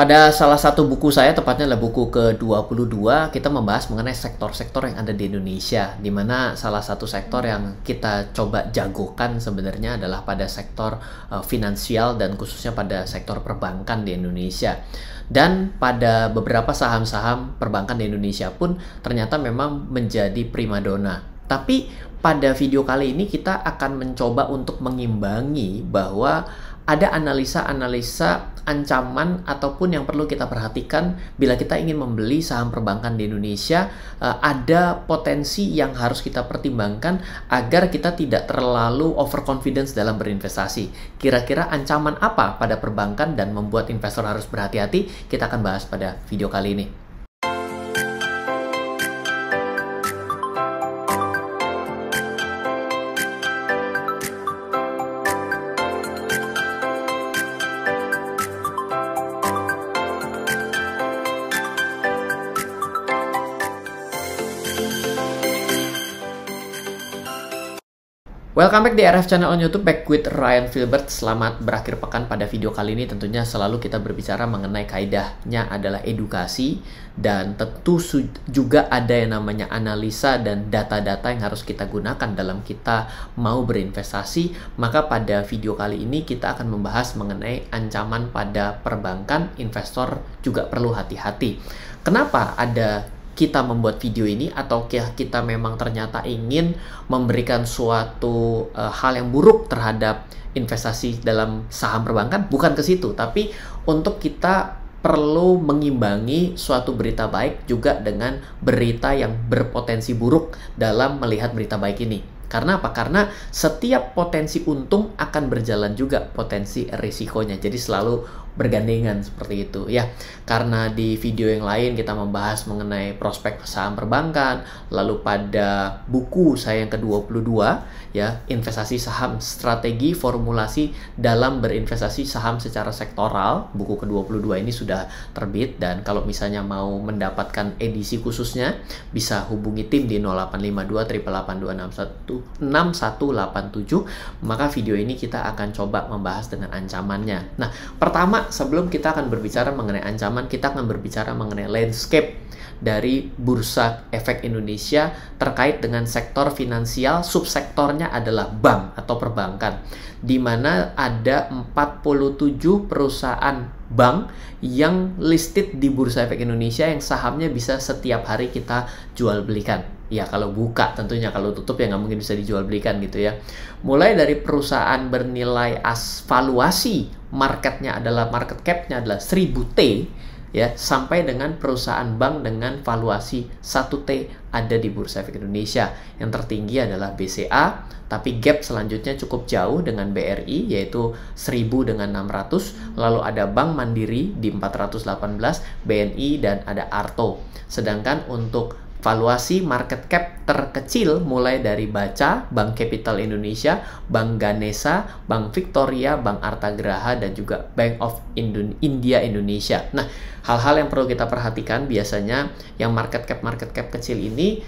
Pada salah satu buku saya, tepatnya adalah buku ke-22, kita membahas mengenai sektor-sektor yang ada di Indonesia, di mana salah satu sektor yang kita coba jagokan sebenarnya adalah pada sektor uh, finansial dan khususnya pada sektor perbankan di Indonesia. Dan pada beberapa saham-saham perbankan di Indonesia pun ternyata memang menjadi primadona. Tapi pada video kali ini kita akan mencoba untuk mengimbangi bahwa ada analisa-analisa ancaman ataupun yang perlu kita perhatikan bila kita ingin membeli saham perbankan di Indonesia eh, ada potensi yang harus kita pertimbangkan agar kita tidak terlalu overconfidence dalam berinvestasi. Kira-kira ancaman apa pada perbankan dan membuat investor harus berhati-hati? Kita akan bahas pada video kali ini. Welcome back di RF Channel on YouTube back with Ryan Filbert. Selamat berakhir pekan pada video kali ini. Tentunya selalu kita berbicara mengenai kaidahnya adalah edukasi dan tentu juga ada yang namanya analisa dan data-data yang harus kita gunakan dalam kita mau berinvestasi. Maka pada video kali ini kita akan membahas mengenai ancaman pada perbankan. Investor juga perlu hati-hati. Kenapa ada kita membuat video ini atau kita memang ternyata ingin memberikan suatu uh, hal yang buruk terhadap investasi dalam saham perbankan bukan ke situ tapi untuk kita perlu mengimbangi suatu berita baik juga dengan berita yang berpotensi buruk dalam melihat berita baik ini karena apa? Karena setiap potensi untung akan berjalan juga potensi risikonya. Jadi selalu bergandengan seperti itu ya karena di video yang lain kita membahas mengenai prospek saham perbankan lalu pada buku saya yang ke-22 ya investasi saham strategi formulasi dalam berinvestasi saham secara sektoral buku ke-22 ini sudah terbit dan kalau misalnya mau mendapatkan edisi khususnya bisa hubungi tim di 0852 8261 6187 maka video ini kita akan coba membahas dengan ancamannya nah pertama sebelum kita akan berbicara mengenai ancaman, kita akan berbicara mengenai landscape dari Bursa Efek Indonesia terkait dengan sektor finansial, subsektornya adalah bank atau perbankan, di mana ada 47 perusahaan bank yang listed di Bursa Efek Indonesia yang sahamnya bisa setiap hari kita jual belikan ya kalau buka tentunya kalau tutup ya nggak mungkin bisa dijual belikan gitu ya mulai dari perusahaan bernilai as valuasi marketnya adalah market capnya adalah 1000 T ya sampai dengan perusahaan bank dengan valuasi 1 T ada di Bursa Efek Indonesia yang tertinggi adalah BCA tapi gap selanjutnya cukup jauh dengan BRI yaitu 1000 dengan 600 lalu ada Bank Mandiri di 418 BNI dan ada Arto sedangkan untuk Valuasi market cap terkecil mulai dari Baca, Bank Capital Indonesia, Bank Ganesha, Bank Victoria, Bank Artagraha, dan juga Bank of India Indonesia. Nah, hal-hal yang perlu kita perhatikan biasanya yang market cap market cap kecil ini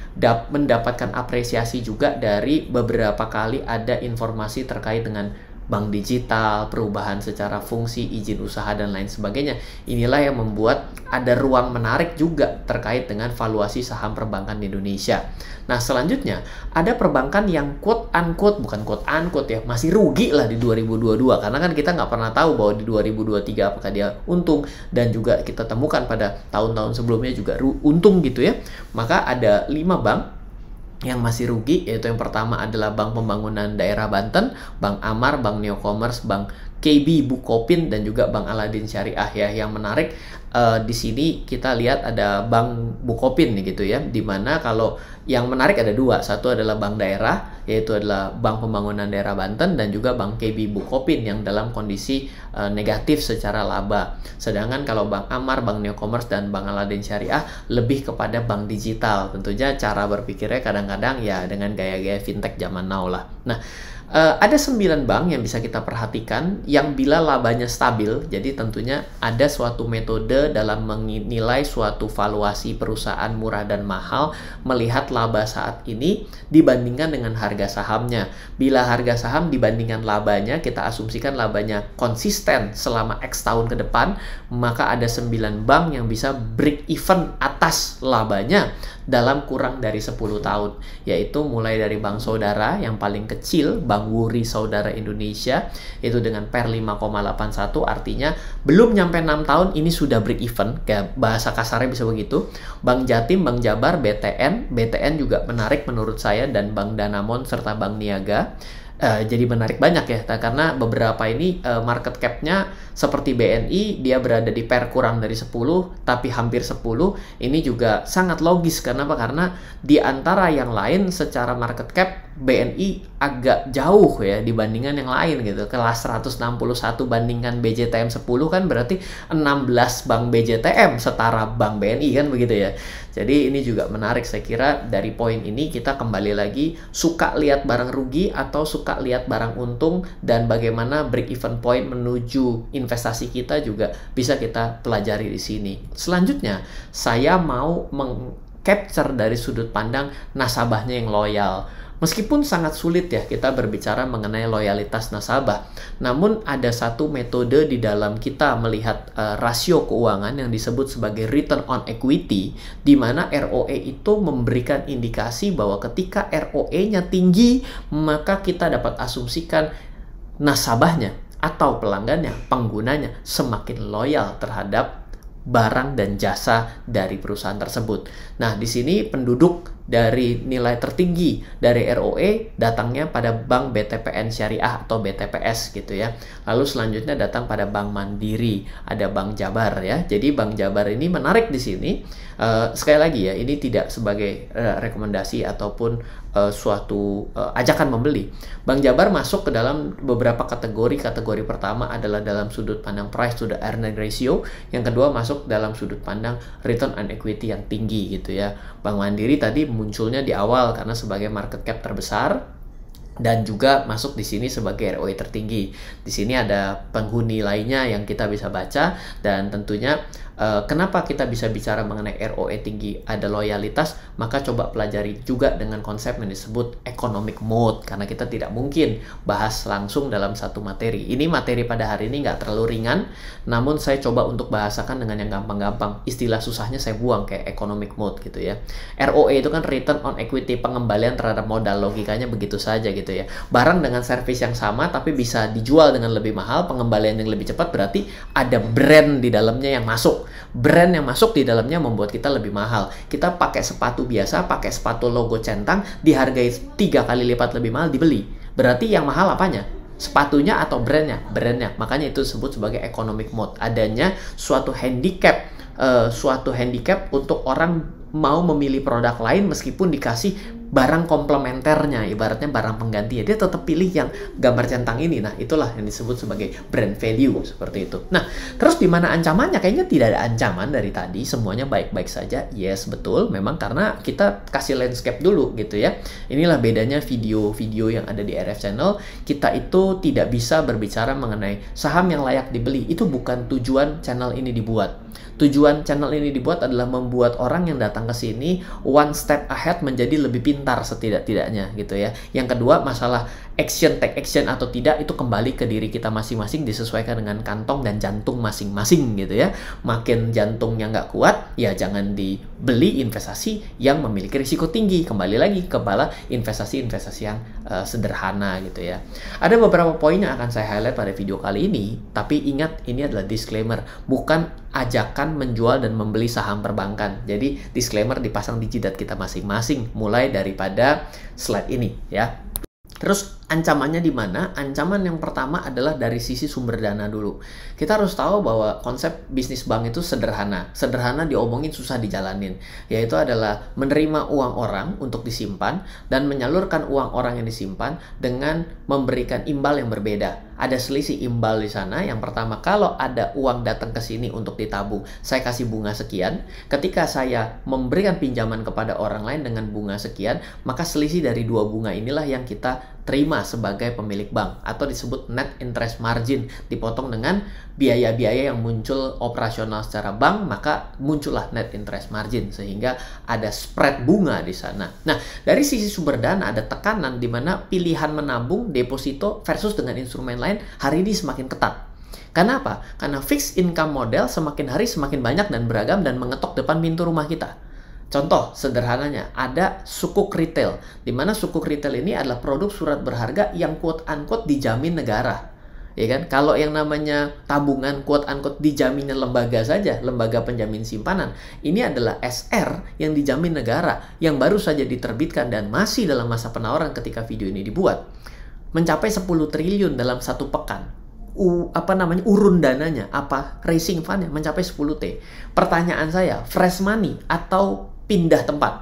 mendapatkan apresiasi juga dari beberapa kali ada informasi terkait dengan bank digital, perubahan secara fungsi, izin usaha dan lain sebagainya. Inilah yang membuat ada ruang menarik juga terkait dengan valuasi saham perbankan di Indonesia. Nah, selanjutnya ada perbankan yang quote unquote bukan quote unquote ya, masih rugi lah di 2022 karena kan kita nggak pernah tahu bahwa di 2023 apakah dia untung dan juga kita temukan pada tahun-tahun sebelumnya juga untung gitu ya. Maka ada lima bank yang masih rugi yaitu yang pertama adalah Bank Pembangunan Daerah Banten, Bank Amar, Bank Neocommerce, Bank KB Bukopin dan juga Bank Aladin Syariah ya yang menarik uh, di sini kita lihat ada Bank Bukopin gitu ya dimana kalau yang menarik ada dua satu adalah bank daerah yaitu adalah Bank Pembangunan Daerah Banten dan juga Bank KB Bukopin yang dalam kondisi uh, negatif secara laba sedangkan kalau Bank Amar Bank Neocommerce dan Bank Aladin Syariah lebih kepada bank digital tentunya cara berpikirnya kadang-kadang ya dengan gaya-gaya fintech zaman now lah nah Uh, ada 9 bank yang bisa kita perhatikan yang bila labanya stabil, jadi tentunya ada suatu metode dalam menilai suatu valuasi perusahaan murah dan mahal melihat laba saat ini dibandingkan dengan harga sahamnya. Bila harga saham dibandingkan labanya, kita asumsikan labanya konsisten selama X tahun ke depan, maka ada 9 bank yang bisa break even atas labanya dalam kurang dari 10 tahun, yaitu mulai dari Bank Saudara yang paling kecil, Bank Wuri Saudara Indonesia, itu dengan PER 5,81 artinya belum nyampe 6 tahun ini sudah break even, kayak bahasa kasarnya bisa begitu. Bank Jatim, Bank Jabar, BTN, BTN juga menarik menurut saya dan Bank Danamon serta Bank Niaga uh, jadi menarik banyak ya nah, karena beberapa ini uh, market capnya seperti BNI dia berada di per kurang dari 10 tapi hampir 10 ini juga sangat logis kenapa karena di antara yang lain secara market cap BNI agak jauh ya dibandingkan yang lain gitu kelas 161 bandingkan BJTM 10 kan berarti 16 bank BJTM setara bank BNI kan begitu ya jadi ini juga menarik saya kira dari poin ini kita kembali lagi suka lihat barang rugi atau suka suka lihat barang untung dan bagaimana break even point menuju investasi kita juga bisa kita pelajari di sini. Selanjutnya, saya mau meng capture dari sudut pandang nasabahnya yang loyal Meskipun sangat sulit ya kita berbicara mengenai loyalitas nasabah, namun ada satu metode di dalam kita melihat uh, rasio keuangan yang disebut sebagai return on equity, di mana ROE itu memberikan indikasi bahwa ketika ROE-nya tinggi, maka kita dapat asumsikan nasabahnya atau pelanggannya, penggunanya semakin loyal terhadap barang dan jasa dari perusahaan tersebut. Nah, di sini penduduk dari nilai tertinggi dari ROE datangnya pada Bank BTPN Syariah atau BTPS gitu ya. Lalu selanjutnya datang pada Bank Mandiri, ada Bank Jabar ya. Jadi Bank Jabar ini menarik di sini. Uh, sekali lagi ya, ini tidak sebagai uh, rekomendasi ataupun uh, suatu uh, ajakan membeli. Bang Jabar masuk ke dalam beberapa kategori. Kategori pertama adalah dalam sudut pandang price to the earning ratio, yang kedua masuk dalam sudut pandang return on equity yang tinggi gitu ya. Bang Mandiri tadi munculnya di awal karena sebagai market cap terbesar dan juga masuk di sini sebagai ROI tertinggi. Di sini ada penghuni lainnya yang kita bisa baca dan tentunya uh, kenapa kita bisa bicara mengenai ROE tinggi ada loyalitas, maka coba pelajari juga dengan konsep yang disebut economic mode karena kita tidak mungkin bahas langsung dalam satu materi. Ini materi pada hari ini nggak terlalu ringan, namun saya coba untuk bahasakan dengan yang gampang-gampang. Istilah susahnya saya buang kayak economic mode gitu ya. ROE itu kan return on equity, pengembalian terhadap modal logikanya begitu saja gitu ya gitu ya. Barang dengan service yang sama tapi bisa dijual dengan lebih mahal, pengembalian yang lebih cepat berarti ada brand di dalamnya yang masuk. Brand yang masuk di dalamnya membuat kita lebih mahal. Kita pakai sepatu biasa, pakai sepatu logo centang dihargai tiga kali lipat lebih mahal dibeli. Berarti yang mahal apanya? sepatunya atau brandnya brandnya makanya itu disebut sebagai economic mode adanya suatu handicap uh, suatu handicap untuk orang mau memilih produk lain meskipun dikasih barang komplementernya ibaratnya barang pengganti dia tetap pilih yang gambar centang ini nah itulah yang disebut sebagai brand value seperti itu nah terus di mana ancamannya kayaknya tidak ada ancaman dari tadi semuanya baik-baik saja yes betul memang karena kita kasih landscape dulu gitu ya inilah bedanya video-video yang ada di RF channel kita itu tidak bisa berbicara mengenai saham yang layak dibeli itu bukan tujuan channel ini dibuat tujuan channel ini dibuat adalah membuat orang yang datang ke sini one step ahead menjadi lebih pintar pintar setidak-tidaknya gitu ya. Yang kedua masalah action take action atau tidak itu kembali ke diri kita masing-masing disesuaikan dengan kantong dan jantung masing-masing gitu ya makin jantungnya nggak kuat ya jangan dibeli investasi yang memiliki risiko tinggi kembali lagi kepala investasi-investasi yang uh, sederhana gitu ya ada beberapa poin yang akan saya highlight pada video kali ini tapi ingat ini adalah disclaimer bukan ajakan menjual dan membeli saham perbankan jadi disclaimer dipasang di jidat kita masing-masing mulai daripada slide ini ya Terus ancamannya di mana? Ancaman yang pertama adalah dari sisi sumber dana dulu. Kita harus tahu bahwa konsep bisnis bank itu sederhana. Sederhana diomongin susah dijalanin, yaitu adalah menerima uang orang untuk disimpan dan menyalurkan uang orang yang disimpan dengan memberikan imbal yang berbeda. Ada selisih imbal di sana. Yang pertama, kalau ada uang datang ke sini untuk ditabung, saya kasih bunga sekian. Ketika saya memberikan pinjaman kepada orang lain dengan bunga sekian, maka selisih dari dua bunga inilah yang kita terima sebagai pemilik bank atau disebut net interest margin dipotong dengan biaya-biaya yang muncul operasional secara bank maka muncullah net interest margin sehingga ada spread bunga di sana. Nah, dari sisi sumber dana ada tekanan di mana pilihan menabung deposito versus dengan instrumen lain hari ini semakin ketat. Karena apa? Karena fixed income model semakin hari semakin banyak dan beragam dan mengetok depan pintu rumah kita. Contoh sederhananya, ada sukuk retail, di mana sukuk retail ini adalah produk surat berharga yang quote unquote dijamin negara. Ya kan? Kalau yang namanya tabungan quote unquote dijaminnya lembaga saja, lembaga penjamin simpanan. Ini adalah SR yang dijamin negara yang baru saja diterbitkan dan masih dalam masa penawaran ketika video ini dibuat. Mencapai 10 triliun dalam satu pekan u, apa namanya urun dananya apa racing fundnya mencapai 10 t pertanyaan saya fresh money atau pindah tempat.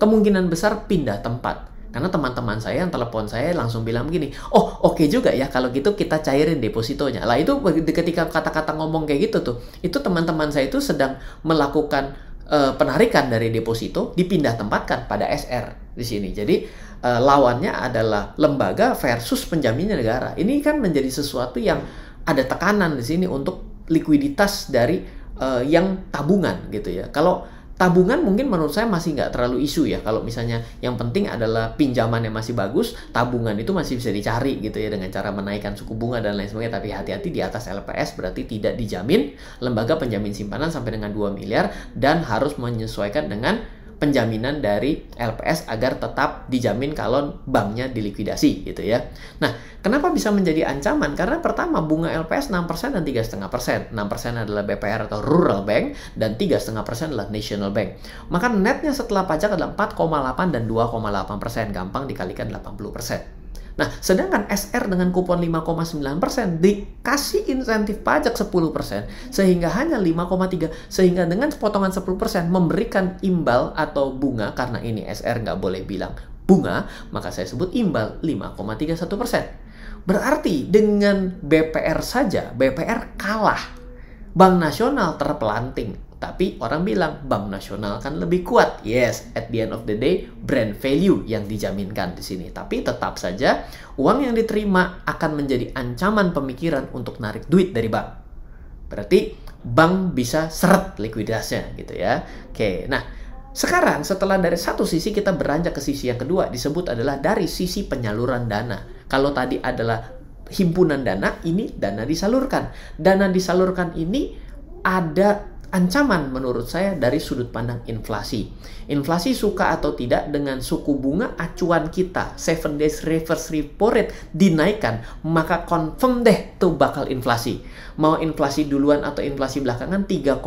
Kemungkinan besar pindah tempat. Karena teman-teman saya yang telepon saya langsung bilang begini, oh oke okay juga ya kalau gitu kita cairin depositonya. Lah itu ketika kata-kata ngomong kayak gitu tuh, itu teman-teman saya itu sedang melakukan uh, penarikan dari deposito dipindah tempatkan pada SR di sini. Jadi uh, lawannya adalah lembaga versus penjamin negara. Ini kan menjadi sesuatu yang ada tekanan di sini untuk likuiditas dari uh, yang tabungan gitu ya. Kalau tabungan mungkin menurut saya masih nggak terlalu isu ya kalau misalnya yang penting adalah pinjaman yang masih bagus tabungan itu masih bisa dicari gitu ya dengan cara menaikkan suku bunga dan lain sebagainya tapi hati-hati di atas LPS berarti tidak dijamin lembaga penjamin simpanan sampai dengan 2 miliar dan harus menyesuaikan dengan penjaminan dari LPS agar tetap dijamin kalau banknya dilikuidasi gitu ya. Nah, kenapa bisa menjadi ancaman? Karena pertama bunga LPS 6% dan 3,5%. 6% adalah BPR atau Rural Bank dan 3,5% adalah National Bank. Maka netnya setelah pajak adalah 4,8 dan 2,8%, gampang dikalikan 80%. Nah, sedangkan SR dengan kupon 5,9% dikasih insentif pajak 10% sehingga hanya 5,3 sehingga dengan potongan 10% memberikan imbal atau bunga karena ini SR nggak boleh bilang bunga, maka saya sebut imbal 5,31%. Berarti dengan BPR saja BPR kalah. Bank Nasional terpelanting tapi orang bilang bank nasional kan lebih kuat. Yes, at the end of the day brand value yang dijaminkan di sini. Tapi tetap saja uang yang diterima akan menjadi ancaman pemikiran untuk narik duit dari bank. Berarti bank bisa seret likuiditasnya gitu ya. Oke, nah sekarang setelah dari satu sisi kita beranjak ke sisi yang kedua disebut adalah dari sisi penyaluran dana. Kalau tadi adalah himpunan dana, ini dana disalurkan. Dana disalurkan ini ada ancaman menurut saya dari sudut pandang inflasi. Inflasi suka atau tidak dengan suku bunga acuan kita 7 days reverse repo rate dinaikkan, maka confirm deh tuh bakal inflasi. Mau inflasi duluan atau inflasi belakangan 3,5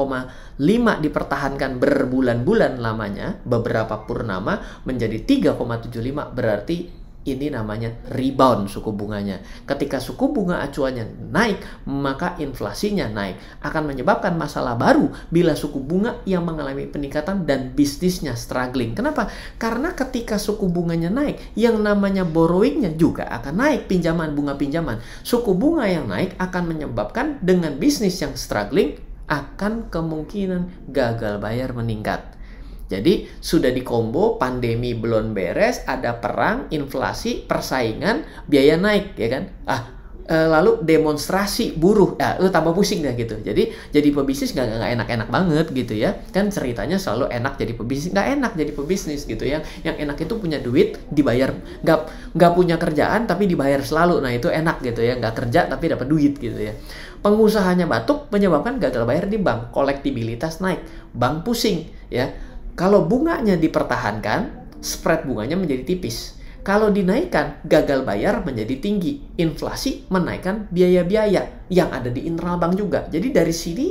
dipertahankan berbulan-bulan lamanya, beberapa purnama menjadi 3,75 berarti ini namanya rebound suku bunganya. Ketika suku bunga acuannya naik, maka inflasinya naik. Akan menyebabkan masalah baru bila suku bunga yang mengalami peningkatan dan bisnisnya struggling. Kenapa? Karena ketika suku bunganya naik, yang namanya borrowingnya juga akan naik, pinjaman bunga pinjaman. Suku bunga yang naik akan menyebabkan dengan bisnis yang struggling akan kemungkinan gagal bayar meningkat. Jadi sudah dikombo pandemi belum beres, ada perang, inflasi, persaingan, biaya naik ya kan? Ah e, lalu demonstrasi buruh, ya, e, tambah pusing dah gitu. Jadi jadi pebisnis nggak nggak enak-enak banget gitu ya. Kan ceritanya selalu enak jadi pebisnis, nggak enak jadi pebisnis gitu ya. yang enak itu punya duit dibayar nggak nggak punya kerjaan tapi dibayar selalu. Nah itu enak gitu ya, nggak kerja tapi dapat duit gitu ya. Pengusahanya batuk menyebabkan gagal bayar di bank, kolektibilitas naik, bank pusing ya kalau bunganya dipertahankan, spread bunganya menjadi tipis. Kalau dinaikkan, gagal bayar menjadi tinggi. Inflasi menaikkan biaya-biaya yang ada di internal bank juga. Jadi dari sini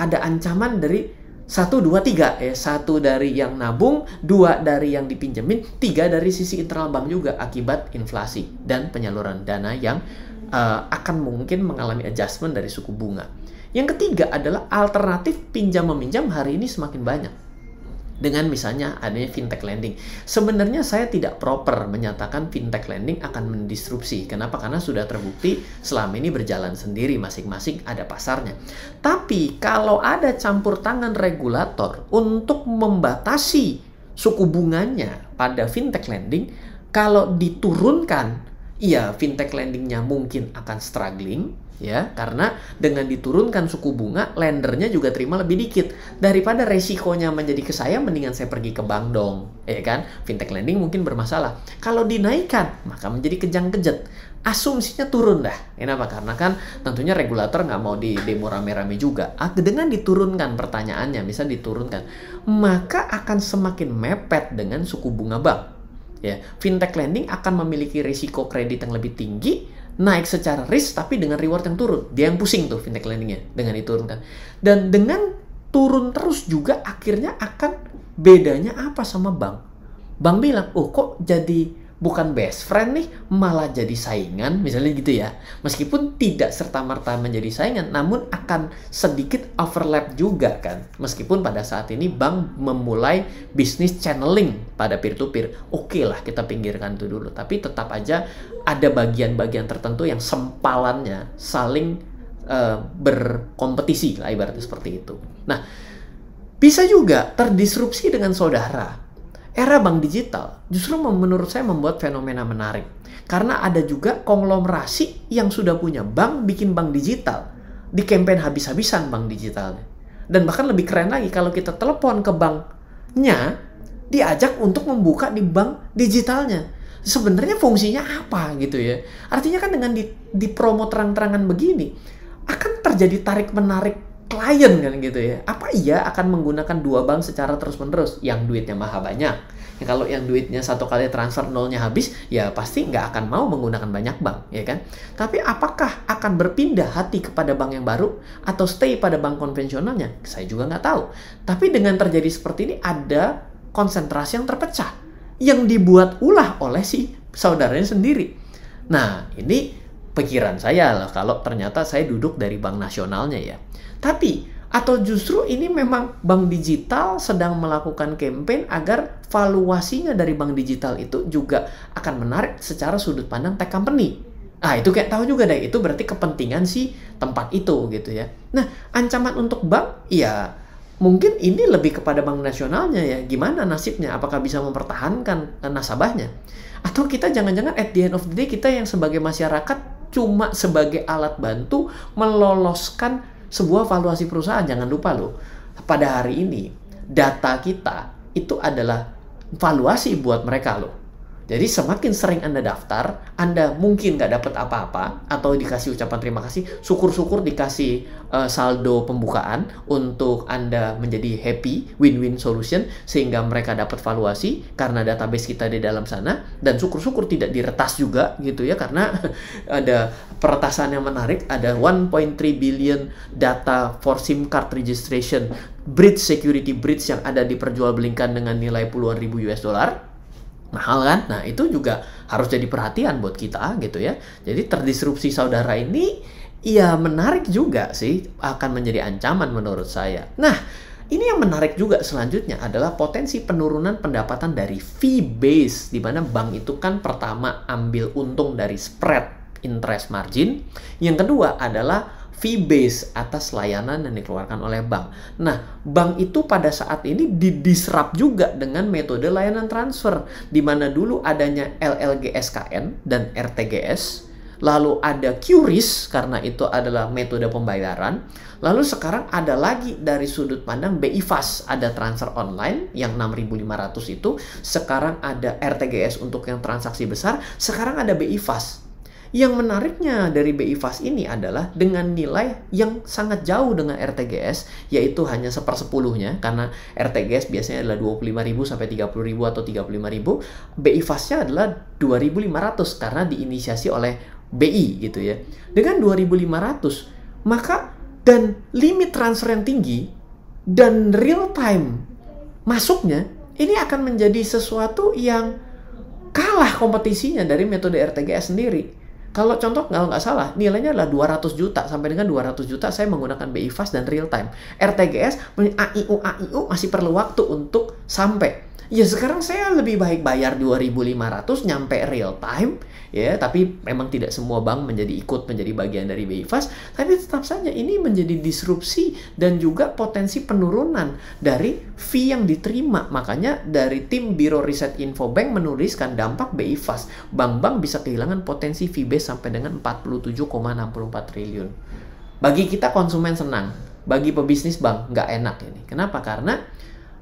ada ancaman dari satu dua tiga Eh, satu dari yang nabung dua dari yang dipinjemin tiga dari sisi internal bank juga akibat inflasi dan penyaluran dana yang uh, akan mungkin mengalami adjustment dari suku bunga yang ketiga adalah alternatif pinjam meminjam hari ini semakin banyak dengan misalnya adanya fintech lending. Sebenarnya saya tidak proper menyatakan fintech lending akan mendisrupsi. Kenapa? Karena sudah terbukti selama ini berjalan sendiri masing-masing ada pasarnya. Tapi kalau ada campur tangan regulator untuk membatasi suku bunganya pada fintech lending, kalau diturunkan, ya fintech lendingnya mungkin akan struggling, ya karena dengan diturunkan suku bunga lendernya juga terima lebih dikit daripada resikonya menjadi ke saya mendingan saya pergi ke bank dong ya kan fintech lending mungkin bermasalah kalau dinaikkan maka menjadi kejang-kejet asumsinya turun dah kenapa karena kan tentunya regulator nggak mau di demo rame-rame juga ah, dengan diturunkan pertanyaannya bisa diturunkan maka akan semakin mepet dengan suku bunga bank ya fintech lending akan memiliki resiko kredit yang lebih tinggi naik secara risk tapi dengan reward yang turun. Dia yang pusing tuh fintech lendingnya dengan diturunkan. Dan dengan turun terus juga akhirnya akan bedanya apa sama bank? Bank bilang, oh kok jadi bukan best friend nih malah jadi saingan misalnya gitu ya meskipun tidak serta merta menjadi saingan namun akan sedikit overlap juga kan meskipun pada saat ini bank memulai bisnis channeling pada peer to peer oke okay lah kita pinggirkan itu dulu tapi tetap aja ada bagian-bagian tertentu yang sempalannya saling uh, berkompetisi lah ibaratnya seperti itu nah bisa juga terdisrupsi dengan saudara Era bank digital justru menurut saya membuat fenomena menarik. Karena ada juga konglomerasi yang sudah punya bank bikin bank digital. Di campaign habis-habisan bank digitalnya. Dan bahkan lebih keren lagi kalau kita telepon ke banknya, diajak untuk membuka di bank digitalnya. Sebenarnya fungsinya apa gitu ya? Artinya kan dengan di, promo terang-terangan begini, akan terjadi tarik-menarik klien kan gitu ya. Apa iya akan menggunakan dua bank secara terus-menerus? Yang duitnya maha banyak. Ya, kalau yang duitnya satu kali transfer nolnya habis, ya pasti nggak akan mau menggunakan banyak bank, ya kan? Tapi apakah akan berpindah hati kepada bank yang baru atau stay pada bank konvensionalnya? Saya juga nggak tahu. Tapi dengan terjadi seperti ini ada konsentrasi yang terpecah yang dibuat ulah oleh si saudaranya sendiri. Nah, ini pikiran saya lah kalau ternyata saya duduk dari bank nasionalnya ya. Tapi atau justru ini memang bank digital sedang melakukan campaign agar valuasinya dari bank digital itu juga akan menarik secara sudut pandang tech company. Ah itu kayak tahu juga deh itu berarti kepentingan si tempat itu gitu ya. Nah ancaman untuk bank ya mungkin ini lebih kepada bank nasionalnya ya gimana nasibnya apakah bisa mempertahankan eh, nasabahnya atau kita jangan-jangan at the end of the day kita yang sebagai masyarakat cuma sebagai alat bantu meloloskan sebuah valuasi perusahaan. Jangan lupa loh, pada hari ini data kita itu adalah valuasi buat mereka loh. Jadi semakin sering Anda daftar, Anda mungkin nggak dapat apa-apa atau dikasih ucapan terima kasih, syukur-syukur dikasih uh, saldo pembukaan untuk Anda menjadi happy, win-win solution sehingga mereka dapat valuasi karena database kita di dalam sana dan syukur-syukur tidak diretas juga gitu ya karena ada peretasan yang menarik, ada 1.3 billion data for SIM card registration bridge security bridge yang ada diperjualbelikan dengan nilai puluhan ribu US dollar mahal kan? Nah itu juga harus jadi perhatian buat kita gitu ya. Jadi terdisrupsi saudara ini ya menarik juga sih akan menjadi ancaman menurut saya. Nah ini yang menarik juga selanjutnya adalah potensi penurunan pendapatan dari fee base di mana bank itu kan pertama ambil untung dari spread interest margin. Yang kedua adalah fee base atas layanan yang dikeluarkan oleh bank. Nah, bank itu pada saat ini didisrup juga dengan metode layanan transfer di mana dulu adanya LLGSKN dan RTGS, lalu ada QRIS karena itu adalah metode pembayaran, lalu sekarang ada lagi dari sudut pandang BIFAS, ada transfer online yang 6.500 itu, sekarang ada RTGS untuk yang transaksi besar, sekarang ada BIFAS yang menariknya dari BI Fast ini adalah dengan nilai yang sangat jauh dengan RTGS, yaitu hanya sepersepuluhnya, karena RTGS biasanya adalah 25.000 sampai 30.000 atau 35.000, BI Fasnya adalah 2.500 karena diinisiasi oleh BI gitu ya. Dengan 2.500, maka dan limit transfer yang tinggi dan real time masuknya ini akan menjadi sesuatu yang kalah kompetisinya dari metode RTGS sendiri. Kalau contoh nggak nggak salah, nilainya adalah 200 juta sampai dengan 200 juta saya menggunakan BI fast dan real time. RTGS AIU AIU masih perlu waktu untuk sampai. Ya sekarang saya lebih baik bayar 2.500 nyampe real time ya tapi memang tidak semua bank menjadi ikut menjadi bagian dari BI Fast tapi tetap saja ini menjadi disrupsi dan juga potensi penurunan dari fee yang diterima makanya dari tim Biro Riset Info Bank menuliskan dampak BI Fast bank-bank bisa kehilangan potensi fee base sampai dengan 47,64 triliun bagi kita konsumen senang bagi pebisnis bank nggak enak ini kenapa karena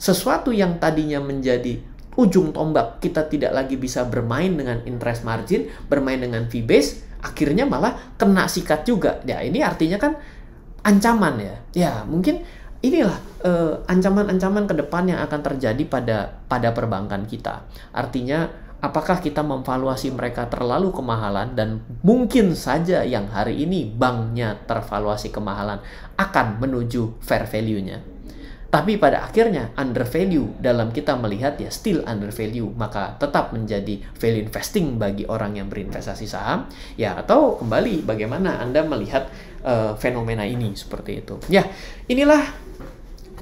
sesuatu yang tadinya menjadi ujung tombak kita tidak lagi bisa bermain dengan interest margin, bermain dengan fee base, akhirnya malah kena sikat juga. Ya ini artinya kan ancaman ya. Ya mungkin inilah eh, ancaman-ancaman eh, ke depan yang akan terjadi pada pada perbankan kita. Artinya apakah kita memvaluasi mereka terlalu kemahalan dan mungkin saja yang hari ini banknya tervaluasi kemahalan akan menuju fair value-nya tapi pada akhirnya undervalue dalam kita melihat ya still undervalue maka tetap menjadi value investing bagi orang yang berinvestasi saham ya atau kembali bagaimana Anda melihat uh, fenomena ini seperti itu ya inilah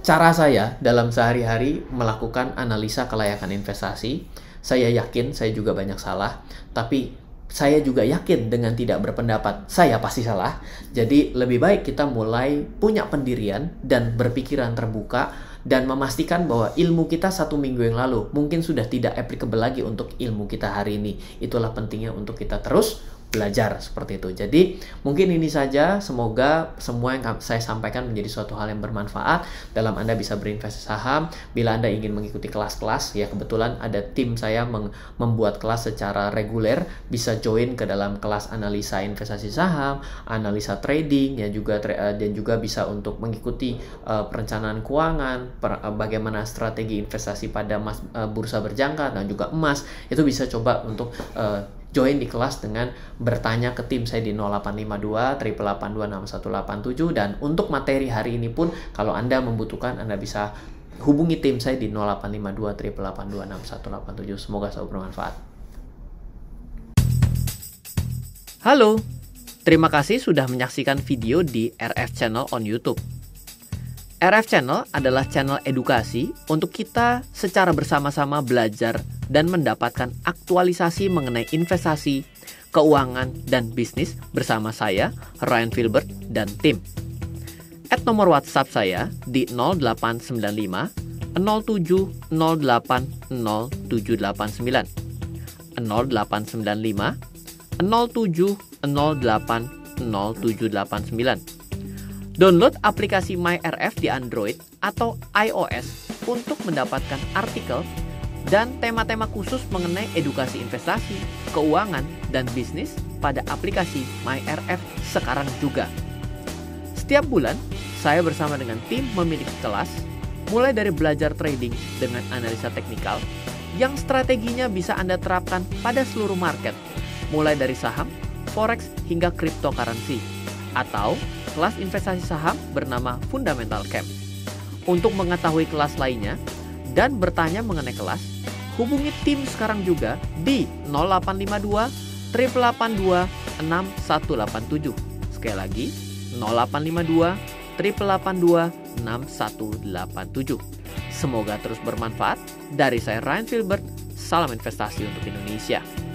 cara saya dalam sehari-hari melakukan analisa kelayakan investasi saya yakin saya juga banyak salah tapi saya juga yakin dengan tidak berpendapat saya pasti salah. Jadi lebih baik kita mulai punya pendirian dan berpikiran terbuka dan memastikan bahwa ilmu kita satu minggu yang lalu mungkin sudah tidak applicable lagi untuk ilmu kita hari ini. Itulah pentingnya untuk kita terus belajar seperti itu. Jadi mungkin ini saja. Semoga semua yang saya sampaikan menjadi suatu hal yang bermanfaat dalam Anda bisa berinvestasi saham. Bila Anda ingin mengikuti kelas-kelas, ya kebetulan ada tim saya membuat kelas secara reguler. Bisa join ke dalam kelas analisa investasi saham, analisa trading, ya juga eh, dan juga bisa untuk mengikuti uh, perencanaan keuangan, per uh, bagaimana strategi investasi pada mas, uh, bursa berjangka dan juga emas. Itu bisa coba untuk uh, join di kelas dengan bertanya ke tim saya di 0852 8826187 dan untuk materi hari ini pun kalau Anda membutuhkan Anda bisa hubungi tim saya di 0852 8826187 semoga selalu bermanfaat Halo, terima kasih sudah menyaksikan video di RF Channel on YouTube. RF Channel adalah channel edukasi untuk kita secara bersama-sama belajar dan mendapatkan aktualisasi mengenai investasi, keuangan, dan bisnis bersama saya, Ryan Filbert, dan tim. At nomor WhatsApp saya di 0895 07 0895 07 0789 Download aplikasi MyRF di Android atau iOS untuk mendapatkan artikel dan tema-tema khusus mengenai edukasi investasi, keuangan, dan bisnis pada aplikasi MyRF sekarang juga. Setiap bulan, saya bersama dengan tim memiliki kelas, mulai dari belajar trading dengan analisa teknikal, yang strateginya bisa Anda terapkan pada seluruh market, mulai dari saham, forex, hingga cryptocurrency atau kelas investasi saham bernama Fundamental Camp. Untuk mengetahui kelas lainnya dan bertanya mengenai kelas, hubungi tim sekarang juga di 0852 882 6187. Sekali lagi, 0852 882 6187. Semoga terus bermanfaat. Dari saya Ryan Filbert, salam investasi untuk Indonesia.